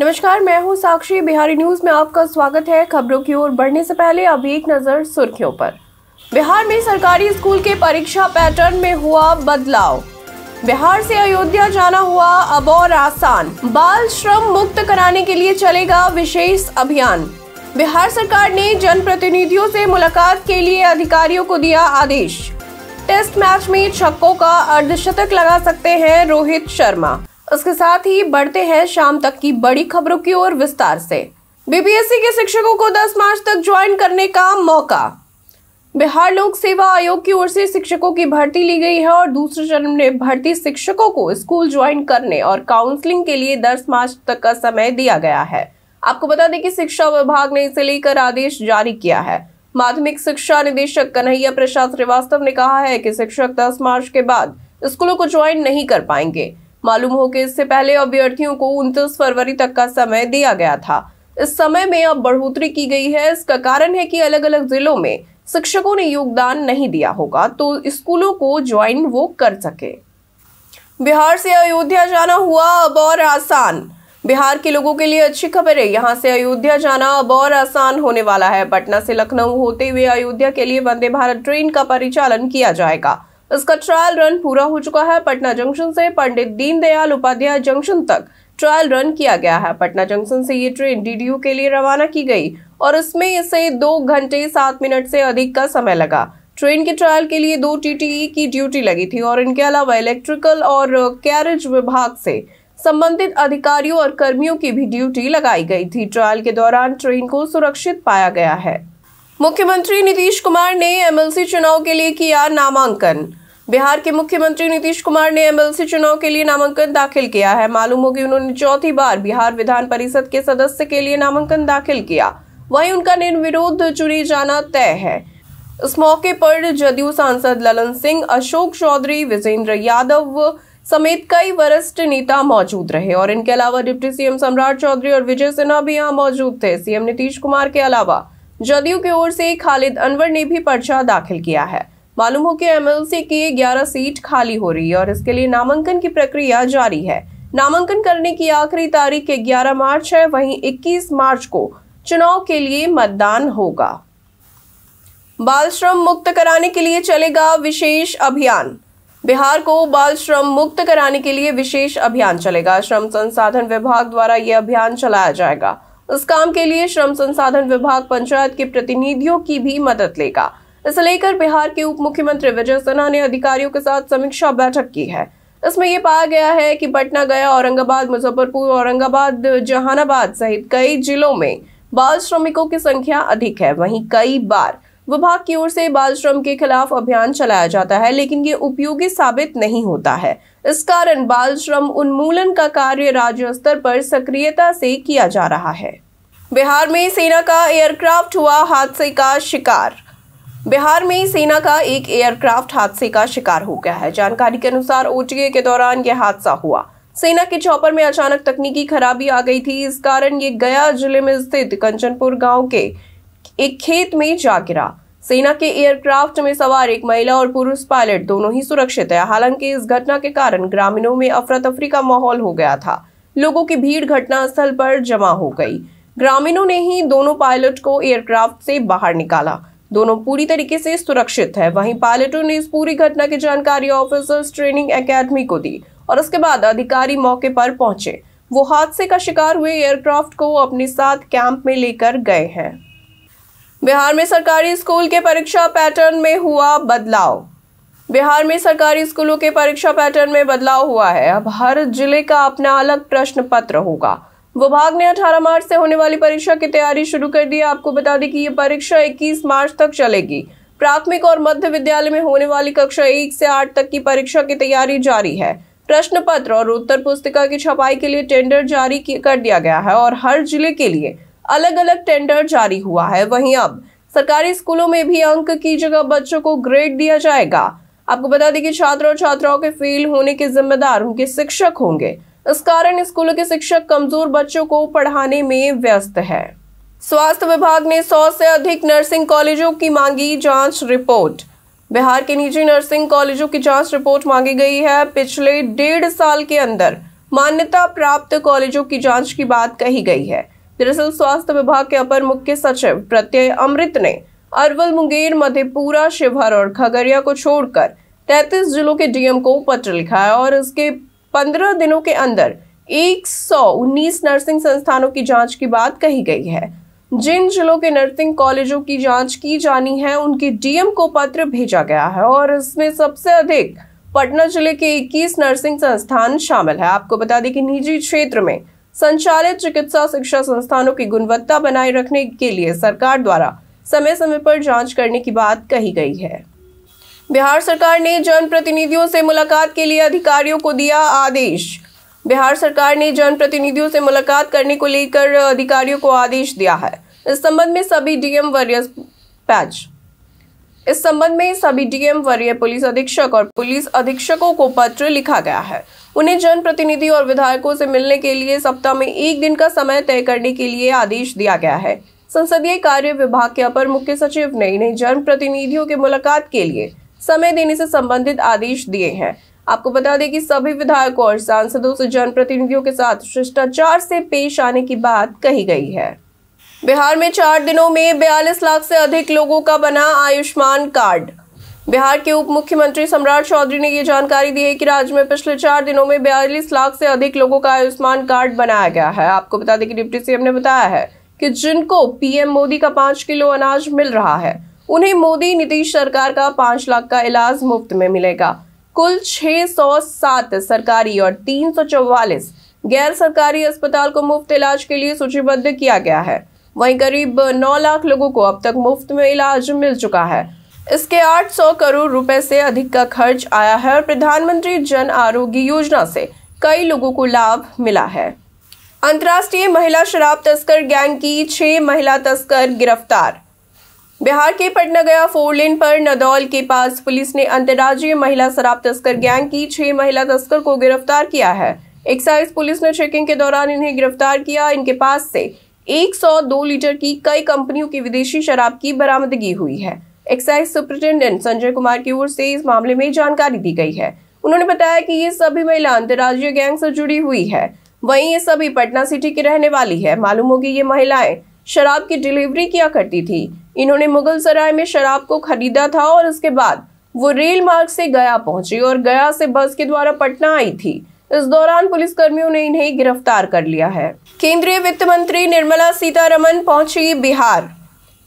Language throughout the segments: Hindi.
नमस्कार मैं हूं साक्षी बिहारी न्यूज में आपका स्वागत है खबरों की ओर बढ़ने से पहले अब एक नजर सुर्खियों पर बिहार में सरकारी स्कूल के परीक्षा पैटर्न में हुआ बदलाव बिहार से अयोध्या जाना हुआ अब और आसान बाल श्रम मुक्त कराने के लिए चलेगा विशेष अभियान बिहार सरकार ने जनप्रतिनिधियों से मुलाकात के लिए अधिकारियों को दिया आदेश टेस्ट मैच में छक्कों का अर्धशतक लगा सकते हैं रोहित शर्मा इसके साथ ही बढ़ते हैं शाम तक की बड़ी खबरों की ओर विस्तार से बीपीएससी e के शिक्षकों को 10 मार्च तक ज्वाइन करने का मौका बिहार लोक सेवा आयोग की ओर से शिक्षकों की भर्ती ली गई है और दूसरे चरण में भर्ती शिक्षकों को स्कूल ज्वाइन करने और काउंसलिंग के लिए 10 मार्च तक का समय दिया गया है आपको बता दें कि शिक्षा विभाग ने इसे लेकर आदेश जारी किया है माध्यमिक शिक्षा निदेशक कन्हैया प्रसाद श्रीवास्तव ने कहा है कि शिक्षक 10 मार्च के बाद स्कूलों को ज्वाइन नहीं कर पाएंगे मालूम हो कि इससे पहले अभ्यर्थियों को उनतीस फरवरी तक का समय दिया गया था इस समय में अब बढ़ोतरी की गई है इसका कारण है कि अलग अलग जिलों में शिक्षकों ने योगदान नहीं दिया होगा तो स्कूलों को ज्वाइन वो कर सके बिहार से अयोध्या जाना हुआ अब और आसान बिहार के लोगों के लिए अच्छी खबर है यहाँ से अयोध्या जाना अब और आसान होने वाला है पटना से लखनऊ होते हुए अयोध्या के लिए वंदे भारत ट्रेन का परिचालन किया जाएगा इसका ट्रायल रन पूरा हो चुका है पटना जंक्शन से पंडित दीनदयाल उपाध्याय जंक्शन तक ट्रायल रन किया गया है पटना जंक्शन से ये ट्रेन डीडीयू के लिए रवाना की गई और इसमें इसे दो घंटे सात मिनट से अधिक का समय लगा ट्रेन के ट्रायल के लिए दो टीटीई e की ड्यूटी लगी थी और इनके अलावा इलेक्ट्रिकल और कैरेज विभाग से संबंधित अधिकारियों और कर्मियों की भी ड्यूटी लगाई गई थी ट्रायल के दौरान ट्रेन को सुरक्षित पाया गया है मुख्यमंत्री नीतीश कुमार ने एमएलसी चुनाव के लिए किया नामांकन बिहार के मुख्यमंत्री नीतीश कुमार ने एमएलसी चुनाव के लिए नामांकन दाखिल किया है मालूम कि उन्होंने चौथी बार बिहार विधान परिषद के सदस्य के लिए नामांकन दाखिल किया वहीं उनका निर्विरोध चुने जाना तय है इस मौके पर जदयू सांसद ललन सिंह अशोक चौधरी विजेंद्र यादव समेत कई वरिष्ठ नेता मौजूद रहे और इनके अलावा डिप्टी सीएम सम्राट चौधरी और विजय सिन्हा भी यहाँ मौजूद थे सीएम नीतीश कुमार के अलावा जदयू की ओर से खालिद अनवर ने भी पर्चा दाखिल किया है मालूम हो कि एमएलसी की 11 सीट खाली हो रही है और इसके लिए नामांकन की प्रक्रिया जारी है नामांकन करने की आखिरी तारीख 11 मार्च है वहीं 21 मार्च को चुनाव के लिए मतदान होगा बाल श्रम मुक्त कराने के लिए चलेगा विशेष अभियान बिहार को बाल श्रम मुक्त कराने के लिए विशेष अभियान चलेगा श्रम संसाधन विभाग द्वारा यह अभियान चलाया जाएगा इस काम के लिए श्रम संसाधन विभाग पंचायत के प्रतिनिधियों की भी मदद लेगा इसे लेकर बिहार के उप मुख्यमंत्री विजय सिन्हा ने अधिकारियों के साथ समीक्षा बैठक की है इसमें यह पाया गया है कि पटना गया औरंगाबाद मुजफ्फरपुर औरंगाबाद जहानाबाद सहित कई जिलों में बाल श्रमिकों की संख्या अधिक है वहीं कई बार विभाग की ओर से बाल श्रम के खिलाफ अभियान चलाया जाता है लेकिन ये उपयोगी साबित नहीं होता है इस कारण बाल श्रम उन्मूलन का कार्य राज्य स्तर पर सक्रियता से किया जा रहा है बिहार में सेना का एयरक्राफ्ट हुआ हादसे का शिकार बिहार में सेना का एक एयरक्राफ्ट हादसे का शिकार हो गया है जानकारी के अनुसार ओटीए के दौरान यह हादसा हुआ सेना के चौपर में अचानक तकनीकी खराबी आ गई थी इस कारण ये गया जिले में स्थित कंचनपुर गांव के एक खेत में जा गिरा सेना के एयरक्राफ्ट में सवार एक महिला और पुरुष पायलट दोनों ही सुरक्षित है हालांकि इस घटना के कारण ग्रामीणों में अफरा तफरी का माहौल हो गया था लोगों की भीड़ घटना स्थल पर जमा हो गई ग्रामीणों ने ही दोनों पायलट को एयरक्राफ्ट से बाहर निकाला दोनों पूरी तरीके से सुरक्षित है वहीं पायलटों ने इस पूरी घटना की जानकारी ऑफिसर्स ट्रेनिंग एकेडमी को दी और उसके बाद अधिकारी मौके पर पहुंचे वो हादसे का शिकार हुए एयरक्राफ्ट को अपने साथ कैंप में लेकर गए हैं बिहार में सरकारी स्कूल के परीक्षा पैटर्न में हुआ बदलाव बिहार में सरकारी स्कूलों के परीक्षा पैटर्न में बदलाव हुआ है अब हर जिले का अपना अलग प्रश्न पत्र होगा विभाग ने 18 मार्च से होने वाली परीक्षा की तैयारी शुरू कर दी आपको बता दें कि ये परीक्षा 21 मार्च तक चलेगी प्राथमिक और मध्य विद्यालय में होने वाली कक्षा एक से आठ तक की परीक्षा की तैयारी जारी है प्रश्न पत्र और उत्तर पुस्तिका की छपाई के लिए टेंडर जारी कर दिया गया है और हर जिले के लिए अलग अलग टेंडर जारी हुआ है वहीं अब सरकारी स्कूलों में भी अंक की जगह बच्चों को ग्रेड दिया जाएगा आपको बता दें कि छात्र और छात्राओं के फेल होने के जिम्मेदार उनके शिक्षक होंगे इस कारण स्कूलों के शिक्षक कमजोर बच्चों को पढ़ाने में व्यस्त है स्वास्थ्य विभाग ने सौ से अधिक नर्सिंग कॉलेजों की मांगी जांच रिपोर्ट बिहार के निजी नर्सिंग कॉलेजों की जांच रिपोर्ट मांगी गई है पिछले डेढ़ साल के अंदर मान्यता प्राप्त कॉलेजों की जांच की बात कही गई है दरअसल स्वास्थ्य विभाग के अपर मुख्य सचिव प्रत्यय अमृत ने अरवल मुंगेर मधेपुरा शिवहर और खगड़िया को छोड़कर 33 जिलों के डीएम को पत्र लिखा है और इसके 15 दिनों के अंदर 119 नर्सिंग संस्थानों की जांच की बात कही गई है जिन जिलों के नर्सिंग कॉलेजों की जांच की जानी है उनके डीएम को पत्र भेजा गया है और इसमें सबसे अधिक पटना जिले के 21 नर्सिंग संस्थान शामिल है आपको बता दें कि निजी क्षेत्र में संचालित चिकित्सा शिक्षा संस्थानों की गुणवत्ता बनाए रखने के लिए सरकार द्वारा समय समय पर जांच करने की बात कही गई है बिहार सरकार ने जनप्रतिनिधियों से मुलाकात के लिए अधिकारियों को दिया आदेश बिहार सरकार ने जनप्रतिनिधियों से मुलाकात करने को लेकर अधिकारियों को आदेश दिया है इस संबंध में सभी डीएम वरीय पैच इस संबंध में सभी डीएम वरीय पुलिस अधीक्षक और पुलिस अधीक्षकों को पत्र लिखा गया है उन्हें जनप्रतिनिधि और विधायकों से मिलने के लिए सप्ताह में एक दिन का समय तय करने के लिए आदेश दिया गया है संसदीय कार्य विभाग के अपर मुख्य सचिव ने इन्हें जनप्रतिनिधियों के मुलाकात के लिए समय देने से संबंधित आदेश दिए हैं आपको बता दें कि सभी विधायकों और सांसदों से जनप्रतिनिधियों के साथ शिष्टाचार से पेश आने की बात कही गई है बिहार में चार दिनों में बयालीस लाख से अधिक लोगों का बना आयुष्मान कार्ड बिहार के उप मुख्यमंत्री सम्राट चौधरी ने ये जानकारी दी है कि राज्य में पिछले चार दिनों में बयालीस लाख से अधिक लोगों का आयुष्मान कार्ड बनाया गया है आपको बता दें कि डिप्टी सीएम ने बताया है कि जिनको पीएम मोदी का पांच किलो अनाज मिल रहा है उन्हें मोदी नीतीश सरकार का पांच लाख का इलाज मुफ्त में मिलेगा कुल 607 सरकारी और 344 गैर सरकारी अस्पताल को मुफ्त इलाज के लिए सूचीबद्ध किया गया है वहीं करीब 9 लाख लोगों को अब तक मुफ्त में इलाज मिल चुका है इसके 800 करोड़ रुपए से अधिक का खर्च आया है और प्रधानमंत्री जन आरोग्य योजना से कई लोगों को लाभ मिला है अंतर्राष्ट्रीय महिला शराब तस्कर गैंग की छह महिला तस्कर गिरफ्तार बिहार के पटना गया फोर लेन पर नदौल के पास पुलिस ने अंतर्राज्यीय महिला शराब तस्कर गैंग की छह महिला तस्कर को गिरफ्तार किया है एक्साइज पुलिस ने चेकिंग के दौरान इन्हें गिरफ्तार किया इनके पास से 102 लीटर की कई कंपनियों की विदेशी शराब की बरामदगी हुई है एक्साइज सुप्रिंटेंडेंट संजय कुमार की ओर से इस मामले में जानकारी दी गई है उन्होंने बताया कि ये सभी महिला अंतर्राज्यीय गैंग से जुड़ी हुई है वहीं ये सभी पटना सिटी की रहने वाली है मालूम होगी ये महिलाएं शराब की डिलीवरी किया करती थी इन्होंने मुगल सराय में शराब को खरीदा था और उसके बाद वो रेल मार्ग से गया पहुंची और गया से बस के द्वारा पटना आई थी इस दौरान पुलिस कर्मियों ने इन्हें गिरफ्तार कर लिया है केंद्रीय वित्त मंत्री निर्मला सीतारमन पहुंची बिहार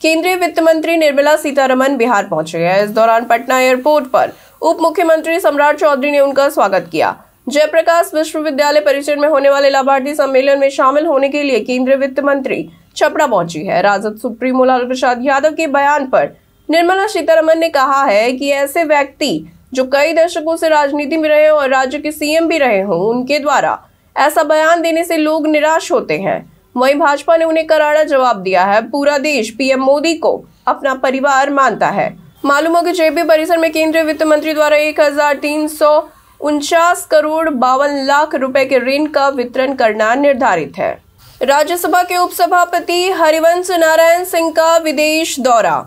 केंद्रीय वित्त मंत्री निर्मला सीतारमन बिहार पहुंचे हैं इस दौरान पटना एयरपोर्ट पर उप मुख्यमंत्री सम्राट चौधरी ने उनका स्वागत किया जयप्रकाश विश्वविद्यालय परिसर में होने वाले लाभार्थी सम्मेलन में शामिल होने के लिए केंद्रीय वित्त मंत्री छपड़ा पहुंची है राजद सुप्रीमो लाल प्रसाद यादव के बयान पर निर्मला सीतारमन ने कहा है कि ऐसे व्यक्ति जो कई दशकों से राजनीति में रहे और राज्य के सीएम भी रहे हों उनके द्वारा ऐसा बयान देने से लोग निराश होते हैं वहीं भाजपा ने उन्हें करारा जवाब दिया है पूरा देश पीएम मोदी को अपना परिवार मानता है मालूम हो कि जेपी परिसर में केंद्रीय वित्त मंत्री द्वारा एक हजार तीन सौ उनचास करोड़ बावन लाख रुपए के ऋण का वितरण करना निर्धारित है राज्यसभा के उपसभापति हरिवंश नारायण सिंह का विदेश दौरा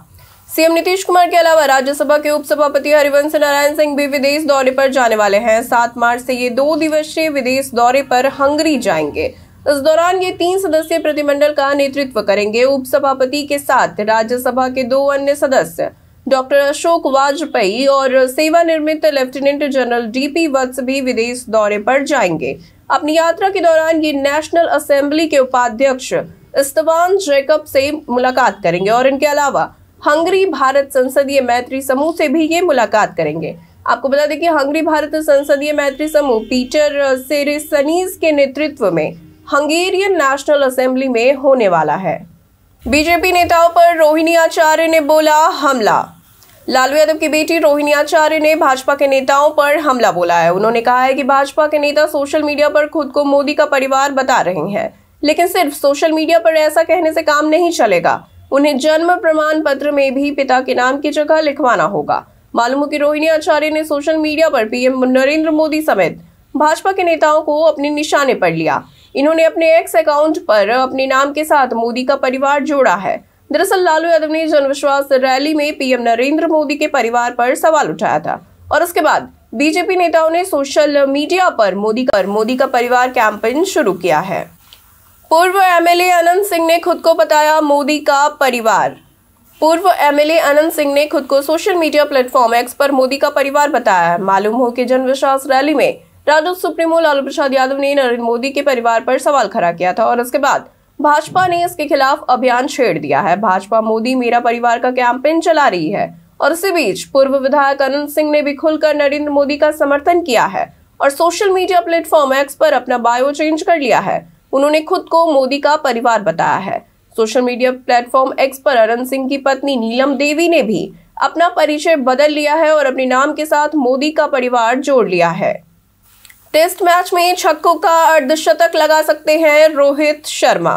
सीएम नीतीश कुमार के अलावा राज्यसभा के उपसभापति हरिवंश नारायण सिंह भी विदेश दौरे पर जाने वाले हैं सात मार्च से ये दो दिवसीय विदेश दौरे पर हंगरी जाएंगे इस दौरान ये तीन सदस्यीय प्रतिमंडल का नेतृत्व करेंगे उपसभापति के साथ राज्यसभा के दो अन्य सदस्य डॉक्टर अशोक वाजपेयी और सेवानिर्मित लेफ्टिनेंट जनरल डीपी वत्स भी विदेश दौरे पर जाएंगे अपनी यात्रा के दौरान ये नेशनल असेंबली के उपाध्यक्ष इस्तवान जैकब से मुलाकात करेंगे और इनके अलावा हंगरी भारत संसदीय मैत्री समूह से भी ये मुलाकात करेंगे आपको बता दें कि हंगरी भारत संसदीय मैत्री समूह पीटर सेरेसनीज के नेतृत्व में हंगेरियन नेशनल असेंबली में होने वाला है बीजेपी नेताओं पर रोहिणी आचार्य ने बोला हमला लालू यादव की बेटी रोहिणी आचार्य ने भाजपा के नेताओं पर हमला बोला है उन्होंने कहा है कि भाजपा के नेता सोशल मीडिया पर खुद को मोदी का परिवार बता रहे हैं लेकिन सिर्फ सोशल मीडिया पर ऐसा कहने से काम नहीं चलेगा उन्हें जन्म प्रमाण पत्र में भी पिता के नाम की जगह लिखवाना होगा मालूम हो कि रोहिणी आचार्य ने सोशल मीडिया पर पीएम नरेंद्र मोदी समेत भाजपा के नेताओं को अपने निशाने पर लिया इन्होंने अपने एक्स अकाउंट पर अपने नाम के साथ मोदी का परिवार जोड़ा है दरअसल लालू यादव ने जनविश्वास रैली में पीएम नरेंद्र मोदी के परिवार पर सवाल उठाया था और उसके बाद बीजेपी नेताओं ने सोशल मीडिया पर मोदी कर मोदी का परिवार कैंपेन शुरू किया है पूर्व एमएलए अनंत सिंह ने खुद को बताया मोदी का परिवार पूर्व एमएलए अनंत सिंह ने खुद को सोशल मीडिया प्लेटफॉर्म एक्स पर मोदी का परिवार बताया मालूम हो कि जनविश्वास रैली में राजद सुप्रीमो लालू प्रसाद यादव ने नरेंद्र मोदी के परिवार पर सवाल खड़ा किया था और उसके बाद भाजपा ने इसके खिलाफ अभियान छेड़ दिया है भाजपा मोदी मेरा परिवार का कैंपेन चला रही है और इसी बीच पूर्व विधायक अनंत सिंह ने भी खुलकर नरेंद्र मोदी का समर्थन किया है और सोशल मीडिया प्लेटफॉर्म एक्स पर अपना बायो चेंज कर लिया है उन्होंने खुद को मोदी का परिवार बताया है सोशल मीडिया प्लेटफॉर्म एक्स पर अनंत सिंह की पत्नी नीलम देवी ने भी अपना परिचय बदल लिया है और अपने नाम के साथ मोदी का परिवार जोड़ लिया है टेस्ट मैच में छक्कों का अर्धशतक लगा सकते हैं रोहित शर्मा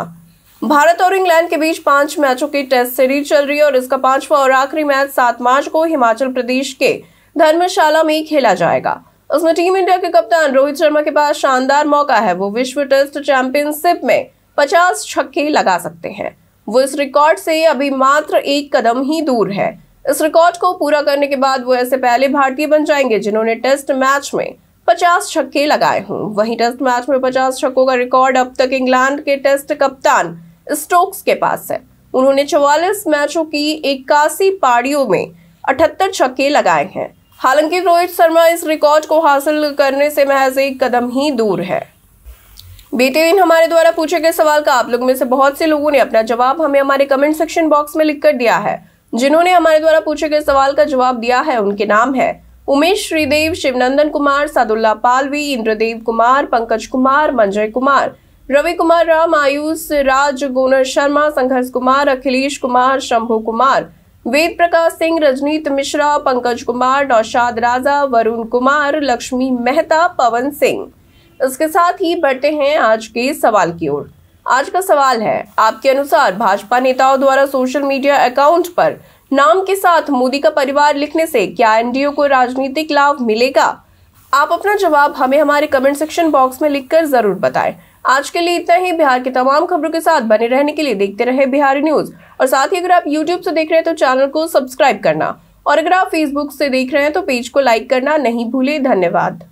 भारत और इंग्लैंड के बीच पांच मैचों की टेस्ट सीरीज चल रही है और इसका पांचवा और आखिरी मैच सात मार्च को हिमाचल प्रदेश के धर्मशाला में खेला जाएगा उसमें टीम इंडिया के कप्तान रोहित शर्मा के पास शानदार मौका है वो विश्व टेस्ट चैंपियनशिप में पचास छक्के लगा सकते हैं वो इस रिकॉर्ड से अभी मात्र एक कदम ही दूर है इस रिकॉर्ड को पूरा करने के बाद वो ऐसे पहले भारतीय बन जाएंगे जिन्होंने टेस्ट मैच में पचास छक्के लगाए हों वहीं टेस्ट मैच में पचास छक्कों का रिकॉर्ड अब तक इंग्लैंड के टेस्ट कप्तान स्टोक्स के पास है उन्होंने चौवालीस मैचों की इक्यासी पारियों में अठहत्तर छक्के लगाए हैं हालांकि रोहित शर्मा इस रिकॉर्ड को हासिल करने से महज एक कदम ही दूर है बीते दिन हमारे द्वारा पूछे गए सवाल का आप लोग में से बहुत से लोगों ने अपना जवाब हमें हमारे कमेंट सेक्शन बॉक्स में लिख कर दिया है जिन्होंने हमारे द्वारा पूछे गए सवाल का जवाब दिया है उनके नाम है उमेश श्रीदेव शिवनंदन कुमार सादुल्ला पालवी इंद्रदेव कुमार पंकज कुमार मंजय कुमार रवि कुमार राम आयुष राज गोनर शर्मा संघर्ष कुमार अखिलेश कुमार शंभु कुमार वेद प्रकाश सिंह रजनीत मिश्रा पंकज कुमार नौशाद राजा वरुण कुमार लक्ष्मी मेहता पवन सिंह इसके साथ ही बढ़ते हैं आज के सवाल की ओर आज का सवाल है आपके अनुसार भाजपा नेताओं द्वारा सोशल मीडिया अकाउंट पर नाम के साथ मोदी का परिवार लिखने से क्या एनडीओ को राजनीतिक लाभ मिलेगा आप अपना जवाब हमें हमारे कमेंट सेक्शन बॉक्स में लिखकर जरूर बताएं आज के लिए इतना ही बिहार की तमाम खबरों के साथ बने रहने के लिए देखते रहे बिहारी न्यूज और साथ ही अगर आप यूट्यूब से देख रहे हैं तो चैनल को सब्सक्राइब करना और अगर आप फेसबुक से देख रहे हैं तो पेज को लाइक करना नहीं भूले धन्यवाद